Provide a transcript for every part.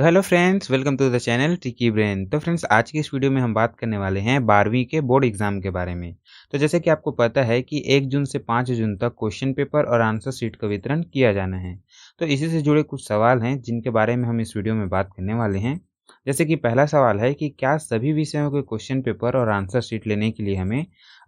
तो hello friends welcome to the channel टिकी brain तो फ्रेंड्स आज के इस वीडियो में हम बात करने वाले हैं बारहवीं के बोर्ड एग्जाम के बारे में तो जैसे कि आपको पता है कि एक जून से पाँच जून तक क्वेश्चन पेपर और आंसर शीट का वितरण किया जाना है तो इसी से जुड़े कुछ सवाल हैं जिनके बारे में हम इस वीडियो में बात करने वाले हैं जैसे कि पहला सवाल है कि क्या सभी विषयों के क्वेश्चन पेपर और आंसर शीट लेने के लिए हमें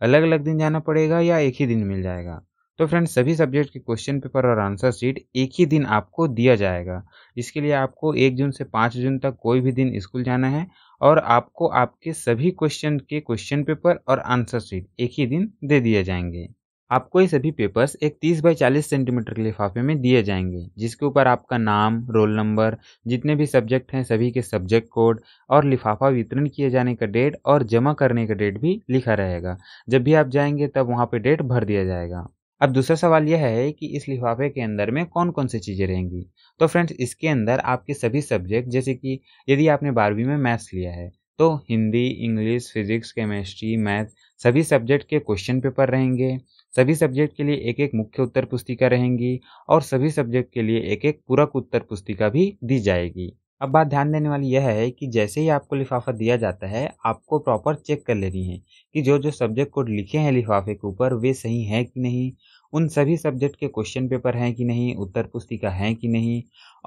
अलग अलग दिन जाना पड़ेगा या एक ही दिन मिल जाएगा तो फ्रेंड्स सभी सब्जेक्ट के क्वेश्चन पेपर और आंसर शीट एक ही दिन आपको दिया जाएगा इसके लिए आपको एक जून से पाँच जून तक कोई भी दिन स्कूल जाना है और आपको आपके सभी क्वेश्चन के क्वेश्चन पेपर और आंसर शीट एक ही दिन दे दिए जाएंगे आपको ये सभी पेपर्स एक 30 बाई 40 सेंटीमीटर के लिफाफे में दिए जाएंगे जिसके ऊपर आपका नाम रोल नंबर जितने भी सब्जेक्ट हैं सभी के सब्जेक्ट कोड और लिफाफा वितरण किए जाने का डेट और जमा करने का डेट भी लिखा रहेगा जब भी आप जाएंगे तब वहाँ पर डेट भर दिया जाएगा अब दूसरा सवाल यह है कि इस लिफाफे के अंदर में कौन कौन सी चीज़ें रहेंगी तो फ्रेंड्स इसके अंदर आपके सभी सब्जेक्ट जैसे कि यदि आपने बारहवीं में मैथ्स लिया है तो Hindi English physics chemistry math सभी सब्जेक्ट के क्वेश्चन पेपर रहेंगे सभी सब्जेक्ट के लिए एक एक मुख्य उत्तर पुस्तिका रहेंगी और सभी सब्जेक्ट के लिए एक एक पूरक उत्तर पुस्तिका भी दी जाएगी अब बात ध्यान देने वाली यह है कि जैसे ही आपको लिफाफा दिया जाता है आपको प्रॉपर चेक कर लेनी है कि जो जो सब्जेक्ट कोड लिखे हैं लिफाफे के ऊपर वे सही हैं कि नहीं उन सभी सब्जेक्ट के क्वेश्चन पेपर हैं कि नहीं उत्तर पुस्तिका हैं कि नहीं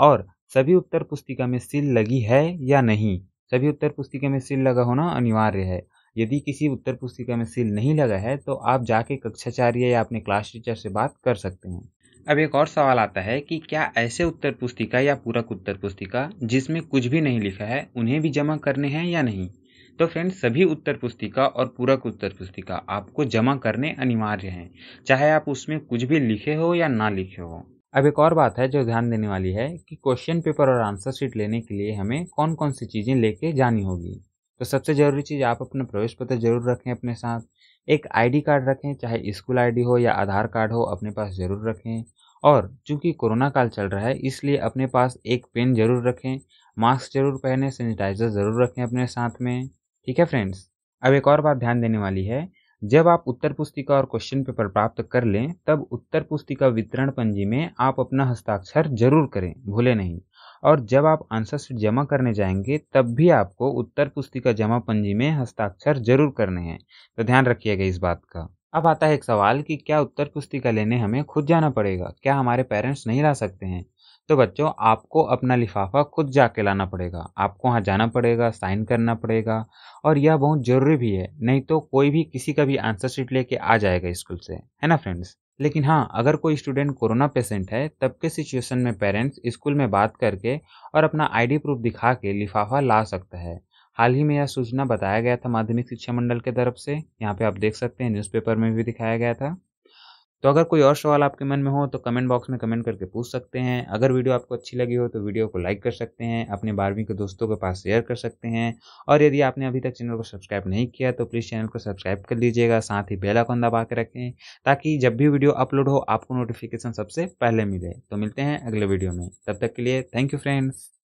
और सभी उत्तर पुस्तिका में सील लगी है या नहीं सभी उत्तर पुस्तिका में सील लगा होना अनिवार्य है यदि किसी उत्तर पुस्तिका में सील नहीं लगा है तो आप जाके कक्षाचार्य या अपने क्लास टीचर से बात कर सकते हैं अब एक और सवाल आता है कि क्या ऐसे उत्तर पुस्तिका या पूरक उत्तर पुस्तिका जिसमें कुछ भी नहीं लिखा है उन्हें भी जमा करने हैं या नहीं तो फ्रेंड्स सभी उत्तर पुस्तिका और पूरक उत्तर पुस्तिका आपको जमा करने अनिवार्य हैं चाहे आप उसमें कुछ भी लिखे हो या ना लिखे हो अब एक और बात है जो ध्यान देने वाली है कि क्वेश्चन पेपर और आंसर शीट लेने के लिए हमें कौन कौन सी चीज़ें लेके जानी होगी तो सबसे ज़रूरी चीज़ आप अपना प्रवेश पत्र जरूर रखें अपने साथ एक आईडी कार्ड रखें चाहे स्कूल आईडी हो या आधार कार्ड हो अपने पास ज़रूर रखें और चूंकि कोरोना काल चल रहा है इसलिए अपने पास एक पेन जरूर रखें मास्क जरूर पहने सैनिटाइज़र ज़रूर रखें अपने साथ में ठीक है फ्रेंड्स अब एक और बात ध्यान देने वाली है जब आप उत्तर पुस्तिका और क्वेश्चन पेपर प्राप्त कर लें तब उत्तर पुस्तिका वितरण पंजी में आप अपना हस्ताक्षर जरूर करें भूले नहीं और जब आप आंसर शीट जमा करने जाएंगे तब भी आपको उत्तर पुस्तिका जमा पंजी में हस्ताक्षर जरूर करने हैं तो ध्यान रखिएगा इस बात का अब आता है एक सवाल कि क्या उत्तर पुस्तिका लेने हमें खुद जाना पड़ेगा क्या हमारे पेरेंट्स नहीं ला सकते हैं तो बच्चों आपको अपना लिफाफा खुद जाके लाना पड़ेगा आपको वहाँ जाना पड़ेगा साइन करना पड़ेगा और यह बहुत ज़रूरी भी है नहीं तो कोई भी किसी का भी आंसर शीट लेके आ जाएगा स्कूल से है ना फ्रेंड्स लेकिन हाँ अगर कोई स्टूडेंट कोरोना पेशेंट है तब के सिचुएशन में पेरेंट्स स्कूल में बात करके और अपना आईडी प्रूफ दिखा के लिफाफा ला सकता है हाल ही में यह सूचना बताया गया था माध्यमिक शिक्षा मंडल के तरफ से यहाँ पे आप देख सकते हैं न्यूज़पेपर में भी दिखाया गया था तो अगर कोई और सवाल आपके मन में हो तो कमेंट बॉक्स में कमेंट करके पूछ सकते हैं अगर वीडियो आपको अच्छी लगी हो तो वीडियो को लाइक कर सकते हैं अपने बारहवीं के दोस्तों के पास शेयर कर सकते हैं और यदि आपने अभी तक चैनल को सब्सक्राइब नहीं किया तो प्लीज़ चैनल को सब्सक्राइब कर लीजिएगा साथ ही बेल आइकन दबा के रखें ताकि जब भी वीडियो अपलोड हो आपको नोटिफिकेशन सबसे पहले मिले तो मिलते हैं अगले वीडियो में तब तक के लिए थैंक यू फ्रेंड्स